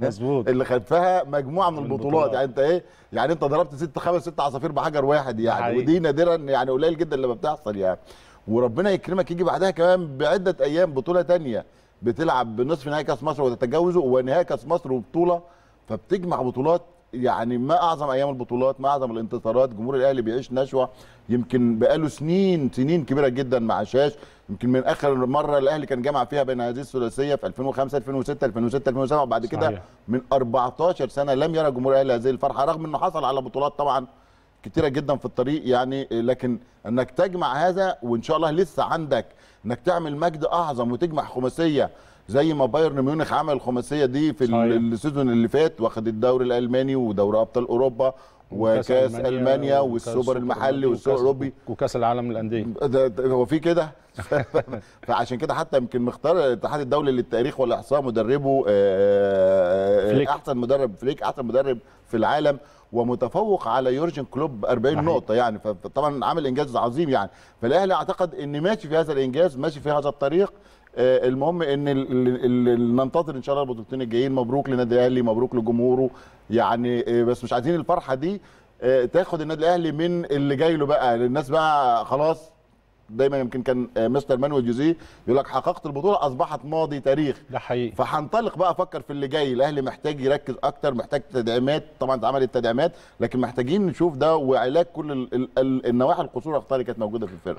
مظبوط اللي خدتها مجموعه من البطولات يعني انت ايه يعني انت ضربت ست خمس ست عصافير بحجر واحد يعني حقيقي. ودي نادرا يعني قليل جدا لما بتحصل يعني وربنا يكرمك يجي بعدها كمان بعده ايام بطوله ثانيه بتلعب بنصف نهائي كاس مصر وتتجاوزه ونهائي كاس مصر وبطوله فبتجمع بطولات يعني ما اعظم ايام البطولات ما اعظم الانتصارات جمهور الاهلي بيعيش نشوه يمكن بقاله سنين سنين كبيره جدا مع شاش يمكن من اخر مره الاهلي كان جمع فيها بين هذه الثلاثيه في 2005 2006 2006 2007 وبعد كده من 14 سنه لم يرى جمهور الاهلي هذه الفرحه رغم انه حصل على بطولات طبعا كتيره جدا في الطريق يعني لكن انك تجمع هذا وان شاء الله لسه عندك انك تعمل مجد اعظم وتجمع خماسيه زي ما بايرن ميونخ عمل الخماسيه دي في السيزون اللي فات واخد الدوري الالماني ودوري ابطال اوروبا وكاس المانيا, ألمانيا والسوبر المحلي والسوبر الاوروبي وكاس العالم للانديه هو في كده فعشان كده حتى يمكن مختار الاتحاد الدولي للتاريخ والاحصاء مدربه آه، آه، آه، فليك. احسن مدرب فليك احسن مدرب في العالم ومتفوق على يورجن كلوب 40 محيح. نقطه يعني فطبعا عامل انجاز عظيم يعني فالاهلي اعتقد ان ماشي في هذا الانجاز ماشي في هذا الطريق آه، المهم ان اللي ننتظر ان شاء الله البطولتين الجايين مبروك للنادي الاهلي مبروك لجمهوره يعني آه، بس مش عايزين الفرحه دي آه، تاخد النادي الاهلي من اللي جاي له بقى للناس بقى خلاص دايما يمكن كان مستر مانويل جوزيه يقول لك حققت البطوله اصبحت ماضي تاريخ ده حقيقي فهنطلق بقى افكر في اللي جاي الاهلي محتاج يركز اكتر محتاج تدعيمات طبعا اتعملت التدعيمات لكن محتاجين نشوف ده وعلاج كل النواحي القصور اللي كانت موجوده في الفرقه